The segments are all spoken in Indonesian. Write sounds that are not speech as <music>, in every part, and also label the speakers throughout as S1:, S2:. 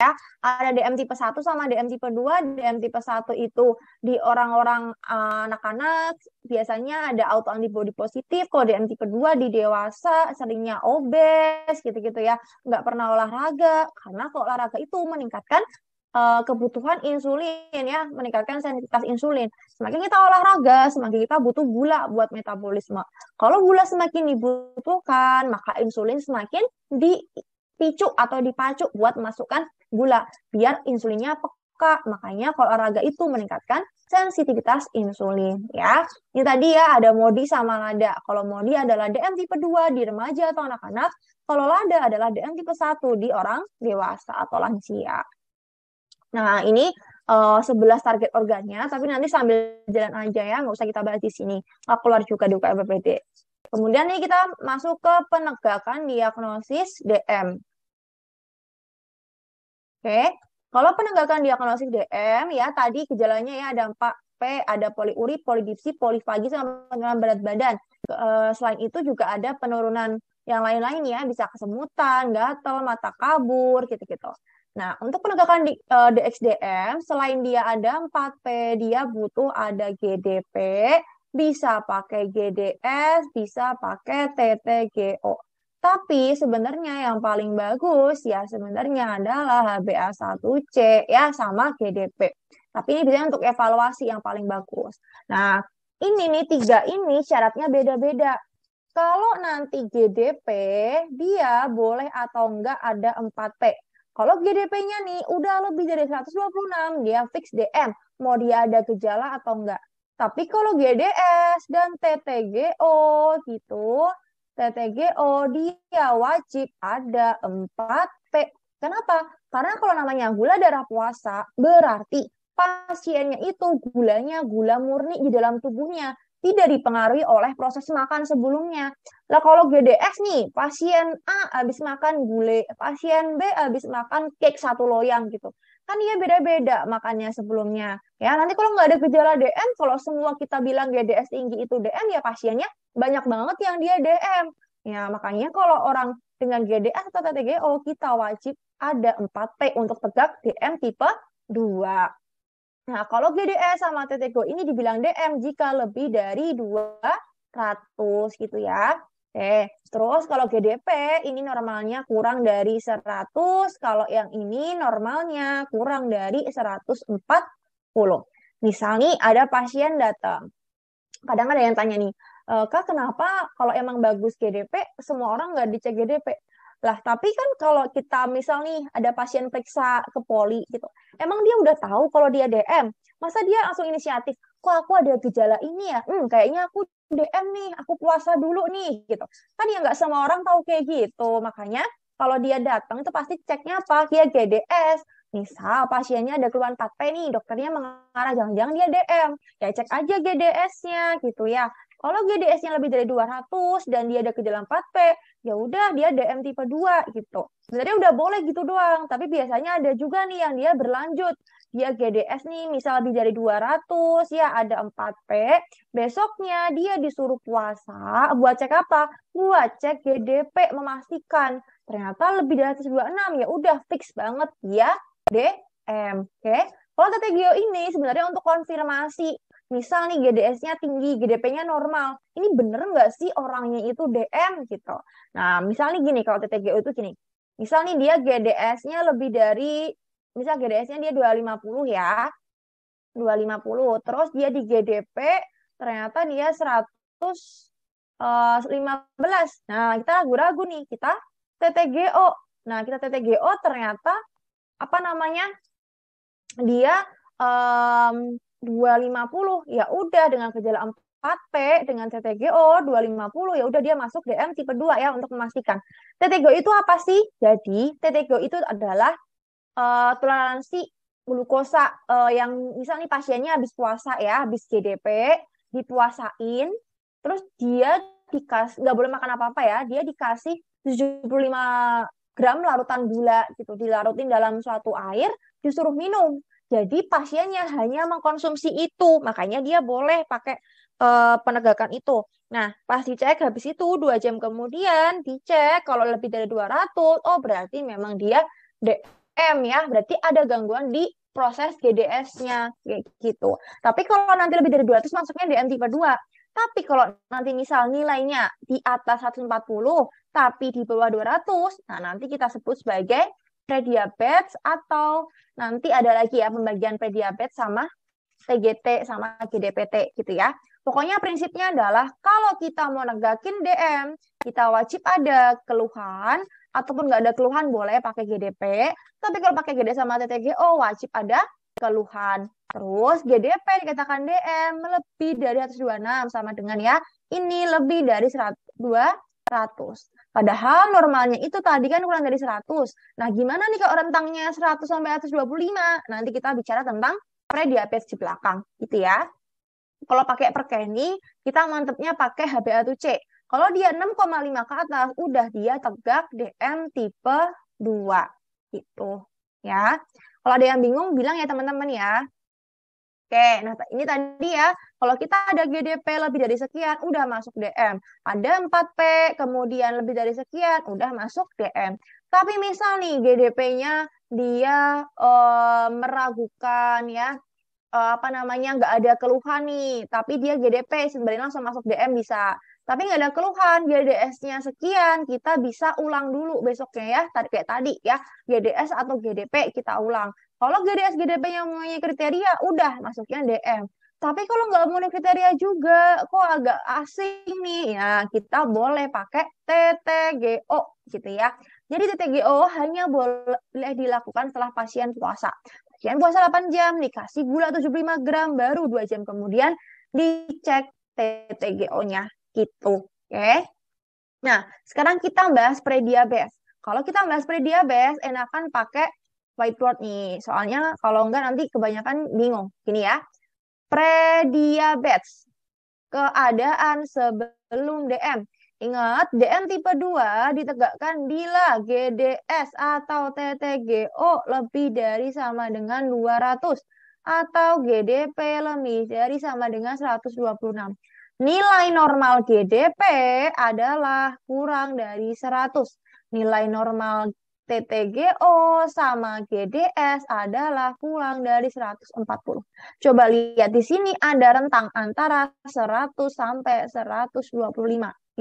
S1: ya. Ada DM tipe 1 sama DM tipe 2. DM tipe 1 itu di orang-orang anak eh, anak-anak biasanya ada autoantibody positif. Kalau DM tipe 2 di dewasa seringnya obes gitu-gitu ya. Nggak pernah olahraga karena kalau olahraga itu meningkatkan uh, kebutuhan insulin ya, meningkatkan sensitivitas insulin. Semakin kita olahraga, semakin kita butuh gula buat metabolisme. Kalau gula semakin dibutuhkan, maka insulin semakin dipicu atau dipacu buat masukkan gula biar insulinnya peka. Makanya kalau olahraga itu meningkatkan sensitivitas insulin ya. Ini tadi ya ada modi sama lada. Kalau modi adalah DM tipe 2 di remaja atau anak-anak, kalau lada adalah DM tipe 1 di orang dewasa atau lansia. Nah, ini uh, eh, 11 target organnya, tapi nanti sambil jalan aja ya, nggak usah kita bahas di sini. Nggak keluar juga di UKM Kemudian nih kita masuk ke penegakan diagnosis DM. Oke, kalau penegakan diagnosis DM ya tadi gejalanya ya ada empat P, ada poliuri, polidipsi, polifagi, sama penurunan berat badan. Eh, selain itu juga ada penurunan yang lain-lain ya, bisa kesemutan, gatal, mata kabur, gitu-gitu. Nah, untuk penegakan di, e, eh, DXDM, selain dia ada 4P, dia butuh ada GDP, bisa pakai GDS, bisa pakai TTGO. Tapi sebenarnya yang paling bagus ya sebenarnya adalah HbA1c ya sama GDP. Tapi ini biasanya untuk evaluasi yang paling bagus. Nah, ini nih tiga ini syaratnya beda-beda. Kalau nanti GDP dia boleh atau enggak ada 4P. Kalau GDP-nya nih udah lebih dari 126, dia fix DM, mau dia ada gejala atau enggak. Tapi kalau GDS dan TTGO gitu, TTGO dia wajib ada 4P. Kenapa? Karena kalau namanya gula darah puasa berarti pasiennya itu gulanya gula murni di dalam tubuhnya tidak dipengaruhi oleh proses makan sebelumnya. Lah kalau GDS nih, pasien A habis makan gule, pasien B habis makan cake satu loyang gitu. Kan dia beda-beda makannya sebelumnya. Ya, nanti kalau nggak ada gejala DM, kalau semua kita bilang GDS tinggi itu DM, ya pasiennya banyak banget yang dia DM. Ya, makanya kalau orang dengan GDA atau TTGO, kita wajib ada 4P untuk tegak DM tipe 2. Nah, kalau GDS sama TTGO ini dibilang DM jika lebih dari 200 gitu ya. Oke, terus kalau GDP ini normalnya kurang dari 100, kalau yang ini normalnya kurang dari 140. Misalnya ada pasien datang. Kadang ada yang tanya nih, Eh, kak kenapa kalau emang bagus GDP semua orang nggak dicek GDP lah tapi kan kalau kita misal nih ada pasien periksa ke poli gitu emang dia udah tahu kalau dia DM masa dia langsung inisiatif kok aku ada gejala ini ya hmm kayaknya aku DM nih aku puasa dulu nih gitu kan ya nggak semua orang tahu kayak gitu makanya kalau dia datang itu pasti ceknya apa dia GDS misal pasiennya ada keluhan 4 nih dokternya mengarah jangan-jangan dia DM ya cek aja GDS-nya gitu ya kalau GDS-nya lebih dari 200 dan dia ada gejala 4P, ya udah dia DM tipe 2 gitu. Sebenarnya udah boleh gitu doang, tapi biasanya ada juga nih yang dia berlanjut. Dia GDS nih misal lebih dari 200, ya ada 4P. Besoknya dia disuruh puasa buat cek apa? Buat cek GDP memastikan ternyata lebih dari 126 ya udah fix banget ya DM. Oke. Okay? Kalau TTGO ini sebenarnya untuk konfirmasi misal nih GDS-nya tinggi, GDP-nya normal, ini bener nggak sih orangnya itu DM gitu. Nah, misal nih gini, kalau TTGU itu gini, misal nih dia GDS-nya lebih dari, misal GDS-nya dia 250 ya, 250, terus dia di GDP ternyata dia 115. Eh, nah, kita ragu-ragu nih, kita TTGO. Nah, kita TTGO ternyata, apa namanya, dia um, 250 ya udah dengan gejala 4P dengan CTGO 250 ya udah dia masuk DM tipe 2 ya untuk memastikan. CTGO itu apa sih? Jadi CTGO itu adalah uh, toleransi glukosa uh, yang misalnya pasiennya habis puasa ya, habis GDP dipuasain, terus dia dikasih nggak boleh makan apa-apa ya, dia dikasih 75 gram larutan gula gitu dilarutin dalam suatu air disuruh minum. Jadi pasiennya hanya mengkonsumsi itu, makanya dia boleh pakai e, penegakan itu. Nah, pas dicek habis itu dua jam kemudian dicek kalau lebih dari 200, oh berarti memang dia DM ya, berarti ada gangguan di proses GDS-nya kayak gitu. Tapi kalau nanti lebih dari 200 masuknya DM tipe 2. Tapi kalau nanti misal nilainya di atas 140 tapi di bawah 200, nah nanti kita sebut sebagai prediabetes atau nanti ada lagi ya pembagian prediabetes sama TGT sama GDPT gitu ya. Pokoknya prinsipnya adalah kalau kita mau negakin DM, kita wajib ada keluhan ataupun nggak ada keluhan boleh pakai GDP. Tapi kalau pakai GD sama TTGO wajib ada keluhan. Terus GDP dikatakan DM lebih dari 126 sama dengan ya ini lebih dari 100, Padahal normalnya itu tadi kan kurang dari 100. Nah, gimana nih kalau rentangnya 100 sampai 125? Nanti kita bicara tentang prediabetes di belakang, gitu ya. Kalau pakai perkeni, kita mantepnya pakai HbA1c. Kalau dia 6,5 ke atas, udah dia tegak DM tipe 2. Gitu, ya. Kalau ada yang bingung, bilang ya teman-teman ya. Oke, nah ini tadi ya kalau kita ada GDP lebih dari sekian, udah masuk DM. Ada 4P, kemudian lebih dari sekian, udah masuk DM. Tapi misal nih GDP-nya dia eh, meragukan ya, eh, apa namanya nggak ada keluhan nih, tapi dia GDP sebenarnya langsung masuk DM bisa tapi nggak ada keluhan GDS-nya sekian kita bisa ulang dulu besoknya ya tadi kayak tadi ya GDS atau GDP kita ulang kalau GDS GDP yang mempunyai kriteria udah masuknya DM tapi kalau nggak mau kriteria juga, kok agak asing nih, ya kita boleh pakai TTGO gitu ya. Jadi TTGO hanya boleh dilakukan setelah pasien puasa. Pasien puasa 8 jam, dikasih gula 75 gram, baru 2 jam kemudian dicek TTGO-nya gitu. Oke. Okay? Nah, sekarang kita bahas prediabetes. Kalau kita bahas prediabetes, enakan pakai whiteboard nih. Soalnya kalau enggak nanti kebanyakan bingung. Gini ya, prediabetes, keadaan sebelum DM. Ingat, DM tipe 2 ditegakkan bila GDS atau TTGO lebih dari sama dengan 200 atau GDP lebih dari sama dengan 126. Nilai normal GDP adalah kurang dari 100. Nilai normal TTGO sama GDS adalah kurang dari 140. Coba lihat di sini ada rentang antara 100 sampai 125.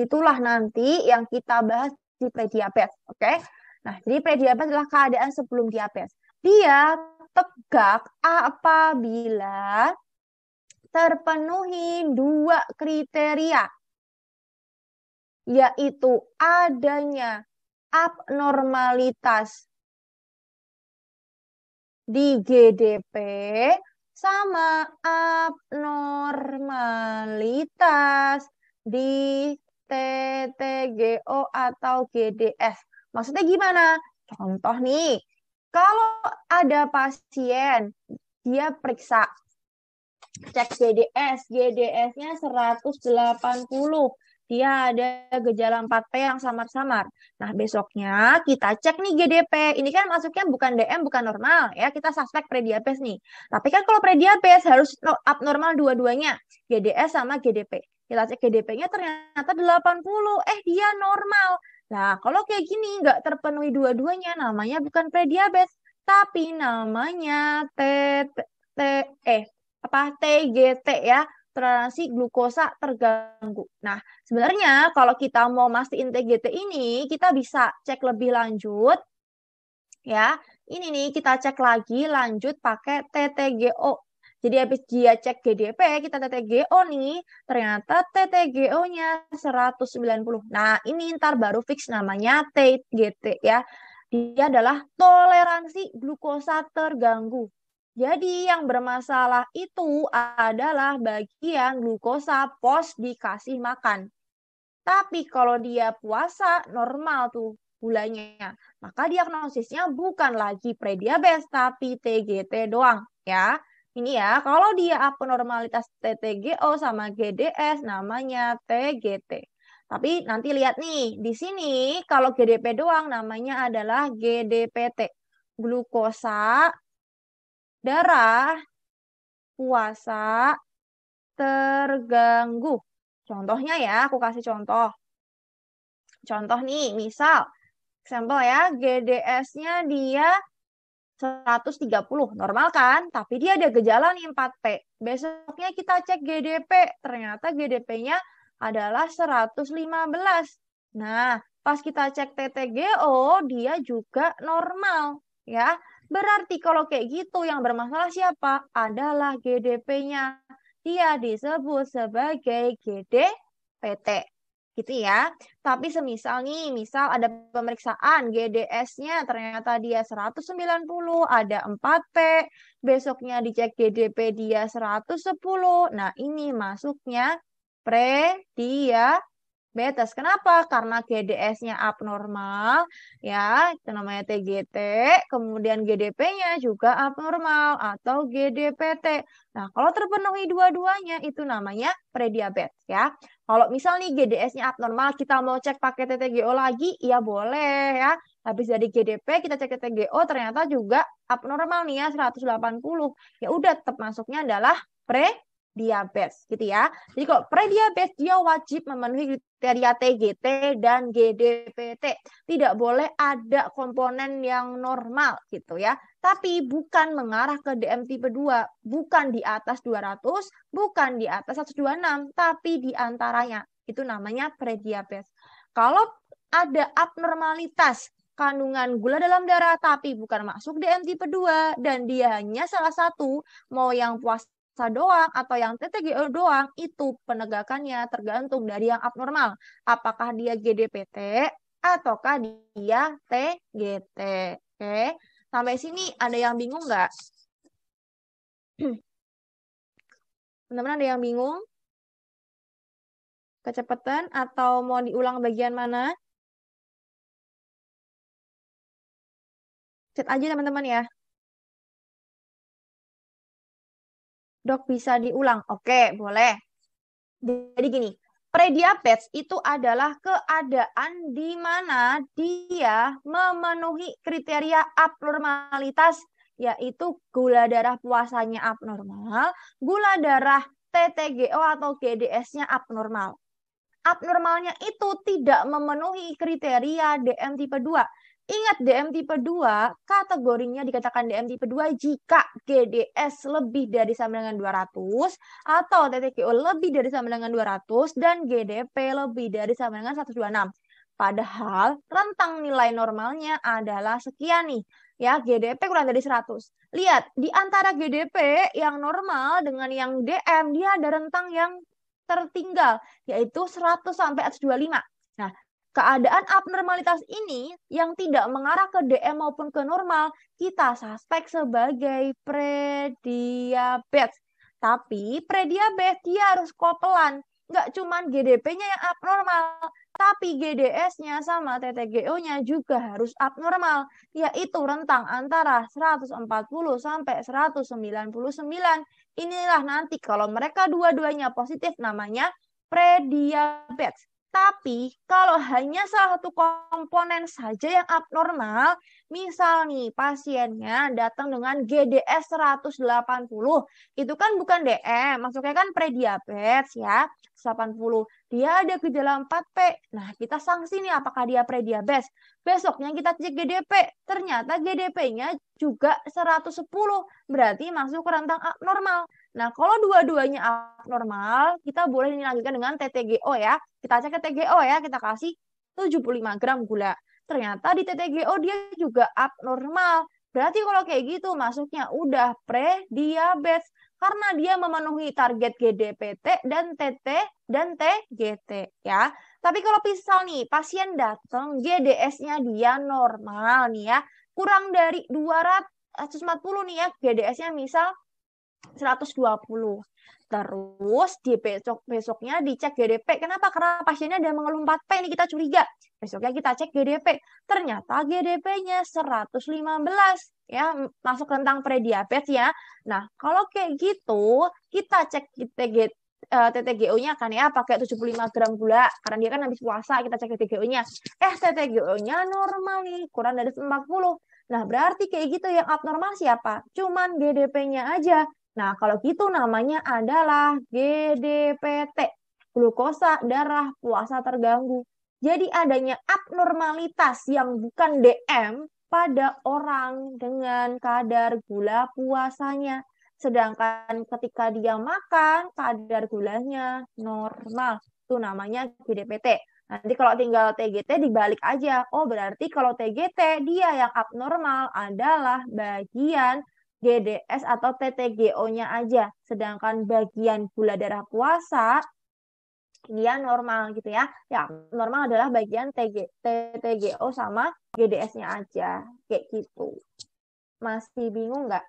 S1: Itulah nanti yang kita bahas di prediabetes, oke? Okay? Nah, jadi prediabetes adalah keadaan sebelum diabetes. Dia tegak apabila terpenuhi dua kriteria, yaitu adanya abnormalitas di GDP sama abnormalitas di TTGO atau GDS. Maksudnya gimana? Contoh nih, kalau ada pasien, dia periksa cek GDS, GDS-nya 180 dia ada gejala 4P yang samar-samar. Nah, besoknya kita cek nih GDP. Ini kan masuknya bukan DM, bukan normal ya. Kita suspek prediabetes nih. Tapi kan kalau prediabetes harus abnormal dua-duanya, GDS sama GDP. Kita cek GDP-nya ternyata 80. Eh, dia normal. Nah, kalau kayak gini nggak terpenuhi dua-duanya, namanya bukan prediabetes, tapi namanya T, T eh apa TGT ya toleransi glukosa terganggu. Nah, sebenarnya kalau kita mau mastiin TGT ini, kita bisa cek lebih lanjut ya. Ini nih kita cek lagi lanjut pakai TTGO. Jadi habis dia cek GDP, kita TTGO nih, ternyata TTGO-nya 190. Nah, ini ntar baru fix namanya TGT ya. Dia adalah toleransi glukosa terganggu. Jadi yang bermasalah itu adalah bagian glukosa pos dikasih makan. Tapi kalau dia puasa normal tuh gulanya, maka diagnosisnya bukan lagi prediabetes tapi TGT doang ya. Ini ya, kalau dia abnormalitas TTGO sama GDS namanya TGT. Tapi nanti lihat nih, di sini kalau GDP doang namanya adalah GDPT. Glukosa darah, puasa terganggu. Contohnya ya, aku kasih contoh. Contoh nih, misal, sampel ya, GDS-nya dia 130, normal kan? Tapi dia ada gejala nih 4P. Besoknya kita cek GDP, ternyata GDP-nya adalah 115. Nah, pas kita cek TTGO, dia juga normal ya. Berarti kalau kayak gitu yang bermasalah siapa? Adalah GDP-nya. Dia disebut sebagai GDPT. Gitu ya. Tapi semisal nih, misal ada pemeriksaan GDS-nya ternyata dia 190, ada 4P, besoknya dicek GDP dia 110. Nah, ini masuknya pre dia diabetes. Kenapa? Karena GDS-nya abnormal, ya, itu namanya TGT, kemudian GDP-nya juga abnormal atau GDPT. Nah, kalau terpenuhi dua-duanya itu namanya prediabetes, ya. Kalau misalnya nih GDS-nya abnormal, kita mau cek pakai TTGO lagi, ya boleh ya. Habis dari GDP kita cek TTGO ternyata juga abnormal nih ya 180. Ya udah tetap masuknya adalah pre diabetes gitu ya. Jadi kalau prediabetes dia wajib memenuhi kriteria TGT dan GDPT. Tidak boleh ada komponen yang normal gitu ya. Tapi bukan mengarah ke DM tipe 2, bukan di atas 200, bukan di atas 126, tapi di antaranya. Itu namanya prediabetes. Kalau ada abnormalitas kandungan gula dalam darah tapi bukan masuk DM tipe 2 dan dia hanya salah satu mau yang puasa sa doang atau yang TTGO doang itu penegakannya tergantung dari yang abnormal apakah dia GDPT ataukah dia TGT oke sampai sini ada yang bingung nggak <clears throat> teman-teman ada yang bingung kecepatan atau mau diulang bagian mana chat aja teman-teman ya Dok, bisa diulang? Oke, boleh. Jadi gini, prediabetes itu adalah keadaan di mana dia memenuhi kriteria abnormalitas yaitu gula darah puasanya abnormal, gula darah TTGO atau GDS-nya abnormal. Abnormalnya itu tidak memenuhi kriteria DM tipe 2 Ingat DM tipe 2, kategorinya dikatakan DM tipe 2 jika GDS lebih dari sama dengan 200 atau TTKO lebih dari sama dengan 200 dan GDP lebih dari sama dengan 126. Padahal rentang nilai normalnya adalah sekian nih. Ya, GDP kurang dari 100. Lihat, di antara GDP yang normal dengan yang DM, dia ada rentang yang tertinggal, yaitu 100 sampai 125. Nah, Keadaan abnormalitas ini yang tidak mengarah ke DM maupun ke normal, kita suspek sebagai prediabetes. Tapi prediabetes dia harus kopelan, nggak cuman GDP-nya yang abnormal, tapi GDS-nya sama TTGO-nya juga harus abnormal, yaitu rentang antara 140 sampai 199. Inilah nanti kalau mereka dua-duanya positif namanya prediabetes. Tapi kalau hanya salah satu komponen saja yang abnormal, misal nih pasiennya datang dengan GDS 180, itu kan bukan DM, maksudnya kan prediabetes ya, 80, Dia ada gejala 4P. Nah, kita sanksi nih apakah dia prediabetes. Besoknya kita cek GDP, ternyata GDP-nya juga 110, berarti masuk ke rentang abnormal. Nah, kalau dua-duanya abnormal, kita boleh dilanjutkan dengan TTGO ya. Kita cek ke TTGO ya, kita kasih 75 gram gula. Ternyata di TTGO dia juga abnormal. Berarti kalau kayak gitu masuknya udah pre-diabetes karena dia memenuhi target GDPT dan TT dan TGT ya. Tapi kalau misal nih pasien datang GDS-nya dia normal nih ya, kurang dari 200 140 nih ya, GDS-nya misal 120. Terus di besok besoknya dicek GDP. Kenapa? Karena pasiennya ada mengeluh 4P ini kita curiga. Besoknya kita cek GDP. Ternyata GDP-nya 115 ya, masuk rentang prediabetes ya. Nah, kalau kayak gitu kita cek TG eh, TTGO-nya kan ya pakai 75 gram gula karena dia kan habis puasa kita cek TTGO-nya. Eh TTGO-nya normal nih, kurang dari 40. Nah, berarti kayak gitu yang abnormal siapa? Cuman GDP-nya aja. Nah, kalau gitu namanya adalah GDPT, glukosa darah puasa terganggu. Jadi adanya abnormalitas yang bukan DM pada orang dengan kadar gula puasanya. Sedangkan ketika dia makan, kadar gulanya normal. Itu namanya GDPT. Nanti kalau tinggal TGT dibalik aja. Oh, berarti kalau TGT dia yang abnormal adalah bagian GDS atau TTGO-nya aja. Sedangkan bagian gula darah puasa dia normal gitu ya. Ya, normal adalah bagian TG, TTGO sama GDS-nya aja. Kayak gitu. Masih bingung nggak?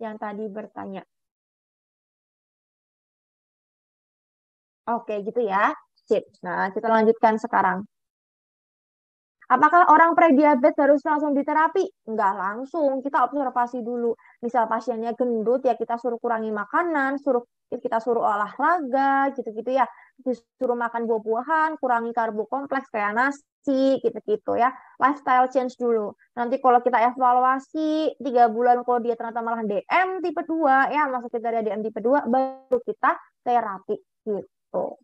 S1: Yang tadi bertanya. Oke, gitu ya. Sip. Nah, kita lanjutkan sekarang. Apakah orang prediabetes harus langsung diterapi? Enggak langsung, kita observasi dulu. Misal pasiennya gendut ya kita suruh kurangi makanan, suruh ya kita suruh olahraga gitu-gitu ya. Disuruh makan buah-buahan, kurangi karbo kompleks kayak nasi gitu-gitu ya. Lifestyle change dulu. Nanti kalau kita evaluasi tiga bulan kalau dia ternyata malah DM tipe 2 ya, masuk dari DM tipe 2 baru kita terapi gitu.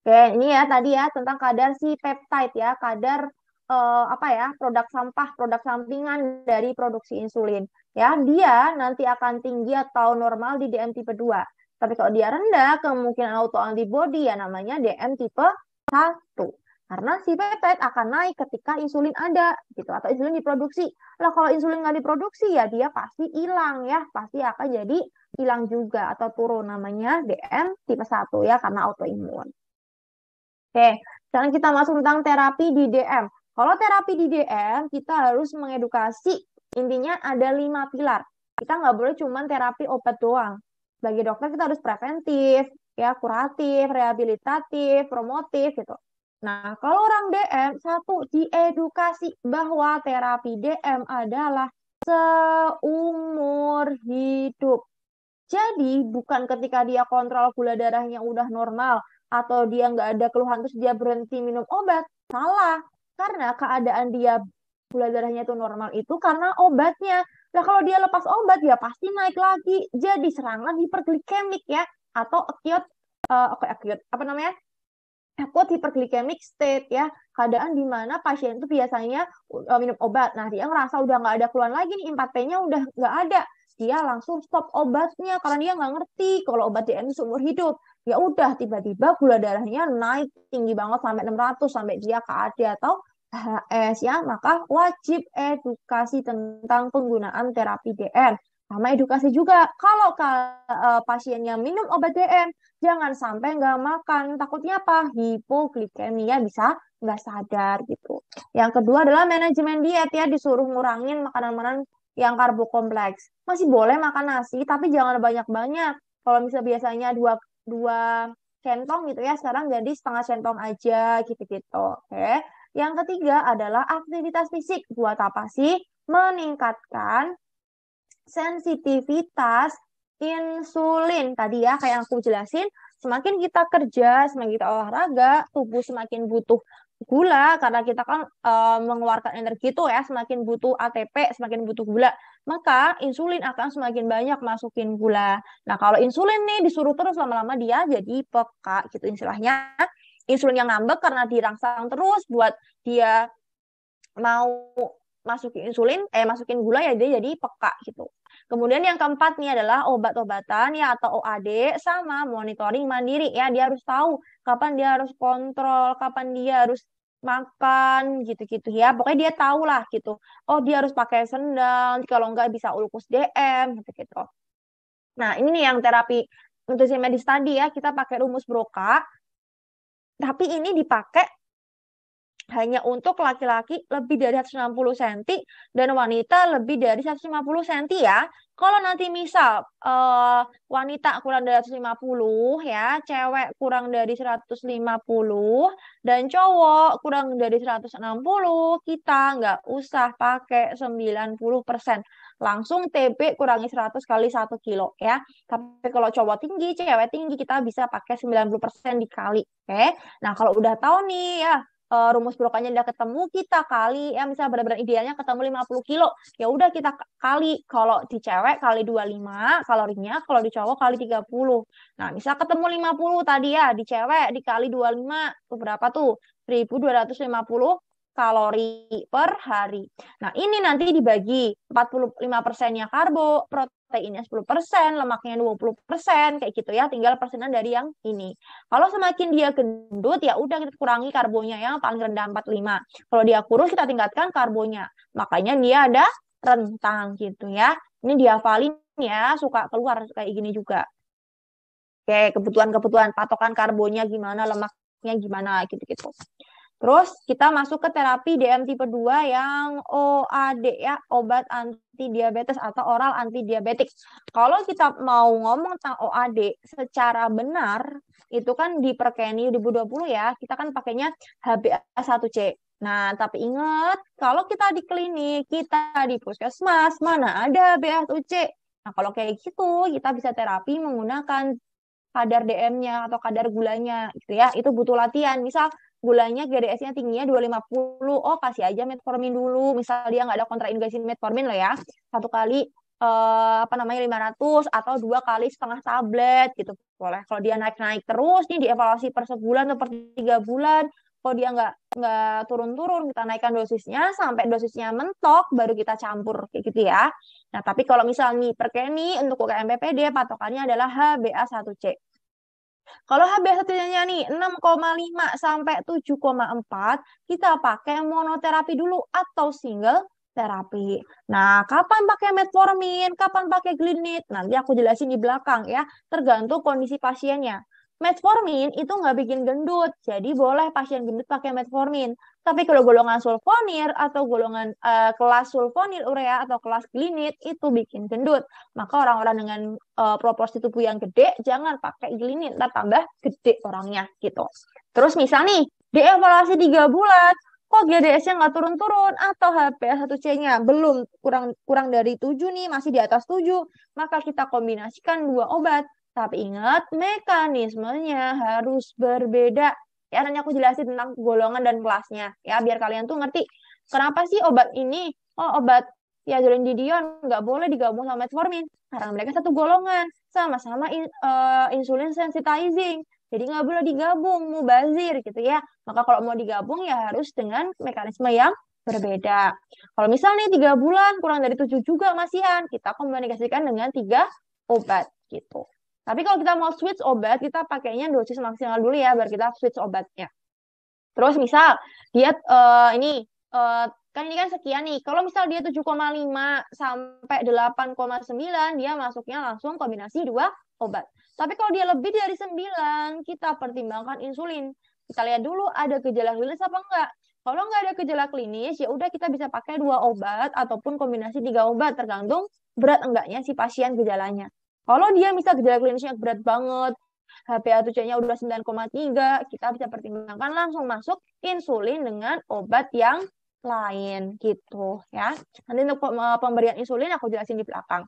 S1: Oke, ini ya tadi ya tentang kadar si peptide ya, kadar eh, apa ya, produk sampah, produk sampingan dari produksi insulin. Ya, dia nanti akan tinggi atau normal di DM tipe 2. Tapi kalau dia rendah, kemungkinan autoantibody ya namanya DM tipe 1. Karena si peptide akan naik ketika insulin ada gitu atau insulin diproduksi. Lah kalau insulin nggak diproduksi ya dia pasti hilang ya, pasti akan jadi hilang juga atau turun namanya DM tipe 1 ya karena autoimun. Oke, sekarang kita masuk tentang terapi di DM. Kalau terapi di DM, kita harus mengedukasi. Intinya ada lima pilar. Kita nggak boleh cuma terapi obat doang. Bagi dokter kita harus preventif, ya kuratif, rehabilitatif, promotif gitu. Nah, kalau orang DM, satu, diedukasi bahwa terapi DM adalah seumur hidup. Jadi, bukan ketika dia kontrol gula darahnya udah normal, atau dia nggak ada keluhan terus dia berhenti minum obat salah karena keadaan dia gula darahnya itu normal itu karena obatnya nah kalau dia lepas obat ya pasti naik lagi jadi serangan hiperglikemik ya atau acute uh, okay, acute apa namanya akut hiperglikemik state ya keadaan di mana pasien itu biasanya uh, minum obat nah dia ngerasa udah nggak ada keluhan lagi nih empat p nya udah nggak ada dia langsung stop obatnya karena dia nggak ngerti kalau obat DM seumur hidup ya udah tiba-tiba gula darahnya naik tinggi banget sampai 600 sampai dia KAD atau HS ya maka wajib edukasi tentang penggunaan terapi dm sama edukasi juga kalau e, pasiennya minum obat dm jangan sampai nggak makan takutnya apa hipoglikemia bisa nggak sadar gitu yang kedua adalah manajemen diet ya disuruh ngurangin makanan-makanan yang karbo kompleks masih boleh makan nasi tapi jangan banyak-banyak kalau misalnya biasanya dua dua centong gitu ya sekarang jadi setengah centong aja gitu-gitu oke yang ketiga adalah aktivitas fisik buat apa sih meningkatkan sensitivitas insulin tadi ya kayak aku jelasin semakin kita kerja semakin kita olahraga tubuh semakin butuh gula karena kita kan e, mengeluarkan energi itu ya semakin butuh ATP semakin butuh gula maka insulin akan semakin banyak masukin gula nah kalau insulin nih disuruh terus lama-lama dia jadi peka gitu istilahnya insulin yang ngambek karena dirangsang terus buat dia mau masukin insulin eh masukin gula ya dia jadi peka gitu Kemudian yang keempat nih adalah obat-obatan ya atau OAD sama monitoring mandiri ya. Dia harus tahu kapan dia harus kontrol, kapan dia harus makan gitu-gitu ya. Pokoknya dia tahu lah gitu. Oh dia harus pakai sendal, kalau nggak bisa ulkus DM gitu-gitu. Nah ini nih yang terapi nutrisi medis tadi ya kita pakai rumus Broca. Tapi ini dipakai hanya untuk laki-laki lebih dari 160 cm dan wanita lebih dari 150 cm ya. Kalau nanti misal uh, wanita kurang dari 150 ya, cewek kurang dari 150 dan cowok kurang dari 160, kita nggak usah pakai 90%. persen Langsung TB kurangi 100 kali 1 kilo ya. Tapi kalau cowok tinggi, cewek tinggi kita bisa pakai 90% persen dikali, oke. Okay? Nah, kalau udah tahu nih ya uh, rumus brokannya udah ketemu kita kali ya misalnya benar-benar idealnya ketemu 50 kilo ya udah kita kali kalau di cewek kali 25 kalorinya kalau di cowok kali 30 nah misal ketemu 50 tadi ya di cewek dikali 25 itu berapa tuh 1250 kalori per hari. Nah, ini nanti dibagi 45 persennya karbo, protein proteinnya 10%, lemaknya 20%, kayak gitu ya, tinggal persenan dari yang ini. Kalau semakin dia gendut, ya udah kita kurangi karbonya yang paling rendah 45. Kalau dia kurus, kita tingkatkan karbonya. Makanya dia ada rentang gitu ya. Ini dihafalin ya, suka keluar kayak gini juga. Oke, kebutuhan-kebutuhan, patokan karbonya gimana, lemaknya gimana, gitu-gitu. Terus kita masuk ke terapi DM tipe 2 yang OAD ya, obat anti diabetes atau oral anti diabetik. Kalau kita mau ngomong tentang OAD secara benar, itu kan di Perkeni 2020 ya, kita kan pakainya HbA1c. Nah, tapi ingat, kalau kita di klinik, kita di puskesmas, mana ada HbA1c. Nah, kalau kayak gitu, kita bisa terapi menggunakan kadar DM-nya atau kadar gulanya gitu ya. Itu butuh latihan. Misal gulanya GDS-nya tingginya 250. Oh, kasih aja metformin dulu. Misal dia nggak ada kontraindikasi metformin loh ya. Satu kali eh, apa namanya 500 atau dua kali setengah tablet gitu. Boleh. Kalau dia naik-naik terus nih dievaluasi per sebulan atau per tiga bulan. Kalau dia nggak nggak turun-turun, kita naikkan dosisnya sampai dosisnya mentok, baru kita campur kayak gitu ya. Nah, tapi kalau misalnya perkeni untuk UKMPPD patokannya adalah HbA1c. Kalau Hb satunya nih 6,5 sampai 7,4, kita pakai monoterapi dulu atau single terapi. Nah, kapan pakai metformin, kapan pakai glinit? Nanti aku jelasin di belakang ya, tergantung kondisi pasiennya. Metformin itu nggak bikin gendut, jadi boleh pasien gendut pakai metformin. Tapi kalau golongan sulfonir atau golongan uh, kelas sulfonil urea atau kelas glinit itu bikin gendut. Maka orang-orang dengan uh, proporsi tubuh yang gede jangan pakai glinit, ntar tambah gede orangnya gitu. Terus misal nih, dievaluasi 3 bulan, kok GDS-nya nggak turun-turun atau HbA1c-nya belum kurang kurang dari 7 nih, masih di atas 7, maka kita kombinasikan dua obat. Tapi ingat, mekanismenya harus berbeda. Ya, nanti aku jelasin tentang golongan dan kelasnya. Ya, biar kalian tuh ngerti kenapa sih obat ini, oh obat ya didion nggak boleh digabung sama metformin karena mereka satu golongan, sama-sama in, uh, insulin sensitizing. Jadi nggak boleh digabung, mau bazir gitu ya. Maka kalau mau digabung ya harus dengan mekanisme yang berbeda. Kalau misalnya tiga bulan kurang dari tujuh juga masihan, kita komunikasikan dengan tiga obat gitu. Tapi kalau kita mau switch obat, kita pakainya dosis maksimal dulu ya, biar kita switch obatnya. Terus misal dia uh, eh, ini uh, kan ini kan sekian nih. Kalau misal dia 7,5 sampai 8,9 dia masuknya langsung kombinasi dua obat. Tapi kalau dia lebih dari 9, kita pertimbangkan insulin. Kita lihat dulu ada gejala klinis apa enggak. Kalau nggak ada gejala klinis, ya udah kita bisa pakai dua obat ataupun kombinasi tiga obat tergantung berat enggaknya si pasien gejalanya. Kalau dia misal gejala klinisnya berat banget, HbA1c-nya udah 9,3, kita bisa pertimbangkan langsung masuk insulin dengan obat yang lain gitu ya. Nanti untuk eh, pemberian insulin aku jelasin di belakang.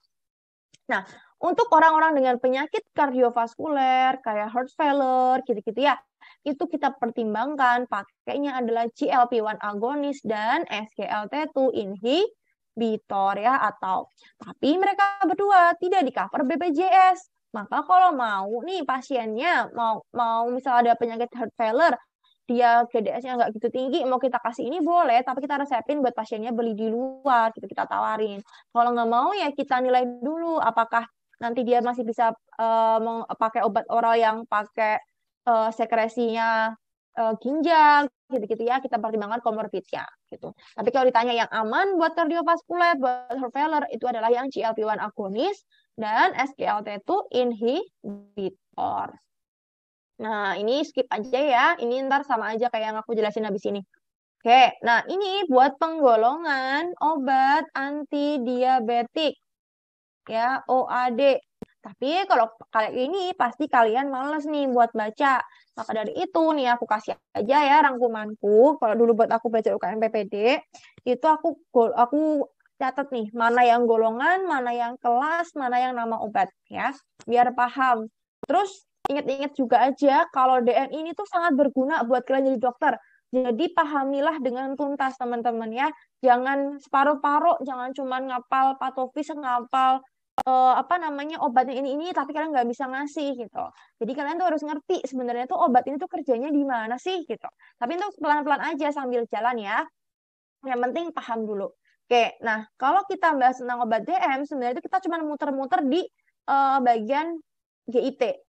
S1: Nah, untuk orang-orang dengan penyakit kardiovaskuler kayak heart failure gitu-gitu ya, itu kita pertimbangkan pakainya adalah GLP-1 agonis dan SGLT2 inhibitor Bitor ya atau tapi mereka berdua tidak di cover BPJS. Maka kalau mau nih pasiennya mau mau misal ada penyakit heart failure, dia GDS-nya nggak gitu tinggi, mau kita kasih ini boleh, tapi kita resepin buat pasiennya beli di luar, gitu kita tawarin. Kalau nggak mau ya kita nilai dulu apakah nanti dia masih bisa uh, pakai obat oral yang pakai uh, sekresinya Eh, ginjal gitu-gitu ya kita pertimbangkan komorbidnya gitu. Tapi kalau ditanya yang aman buat kardiovaskuler, buat heart failure itu adalah yang GLP-1 agonis dan SGLT2 inhibitor. Nah, ini skip aja ya. Ini ntar sama aja kayak yang aku jelasin habis ini. Oke, nah ini buat penggolongan obat anti diabetik ya OAD tapi kalau kali ini pasti kalian males nih buat baca. Maka dari itu nih aku kasih aja ya rangkumanku. Kalau dulu buat aku baca UKM PPD, itu aku aku catat nih mana yang golongan, mana yang kelas, mana yang nama obat ya, biar paham. Terus ingat-ingat juga aja kalau DN ini tuh sangat berguna buat kalian jadi dokter. Jadi pahamilah dengan tuntas teman-teman ya. Jangan separuh-paruh, jangan cuman ngapal patofis, ngapal uh, apa namanya obatnya ini ini tapi kalian nggak bisa ngasih gitu. Jadi kalian tuh harus ngerti sebenarnya tuh obat ini tuh kerjanya di mana sih gitu. Tapi itu pelan-pelan aja sambil jalan ya. Yang penting paham dulu. Oke, nah kalau kita bahas tentang obat DM sebenarnya itu kita cuma muter-muter di uh, bagian GIT